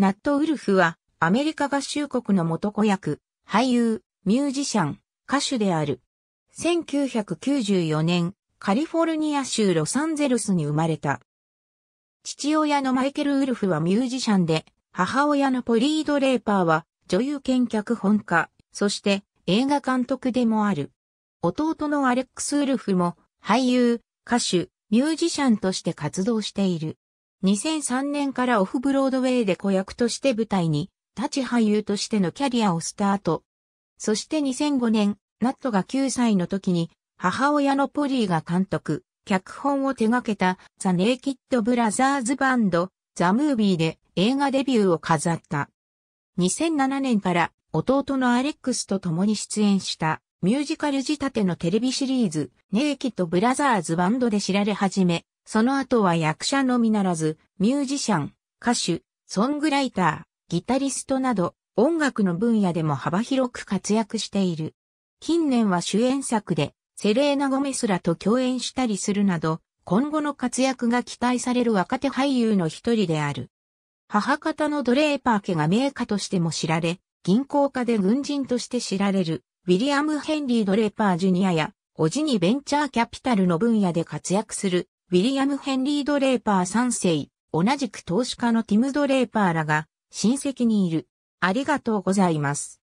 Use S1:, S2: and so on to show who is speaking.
S1: ナット・ウルフは、アメリカ合衆国の元子役、俳優、ミュージシャン、歌手である。1994年、カリフォルニア州ロサンゼルスに生まれた。父親のマイケル・ウルフはミュージシャンで、母親のポリード・レーパーは女優兼脚本家、そして映画監督でもある。弟のアレックス・ウルフも俳優、歌手、ミュージシャンとして活動している。2003年からオフブロードウェイで子役として舞台に、立ち俳優としてのキャリアをスタート。そして2005年、ナットが9歳の時に、母親のポリーが監督、脚本を手掛けたザ・ネイキッド・ブラザーズ・バンド、ザ・ムービーで映画デビューを飾った。2007年から弟のアレックスと共に出演したミュージカル仕立てのテレビシリーズ、ネイキッド・ブラザーズ・バンドで知られ始め、その後は役者のみならず、ミュージシャン、歌手、ソングライター、ギタリストなど、音楽の分野でも幅広く活躍している。近年は主演作で、セレーナ・ゴメスらと共演したりするなど、今後の活躍が期待される若手俳優の一人である。母方のドレーパー家が名家としても知られ、銀行家で軍人として知られる、ウィリアム・ヘンリー・ドレーパー・ジュニアや、おじにベンチャーキャピタルの分野で活躍するウィリアム・ヘンリー・ドレーパー3世、同じく投資家のティム・ドレーパーらが親戚にいる。ありがとうございます。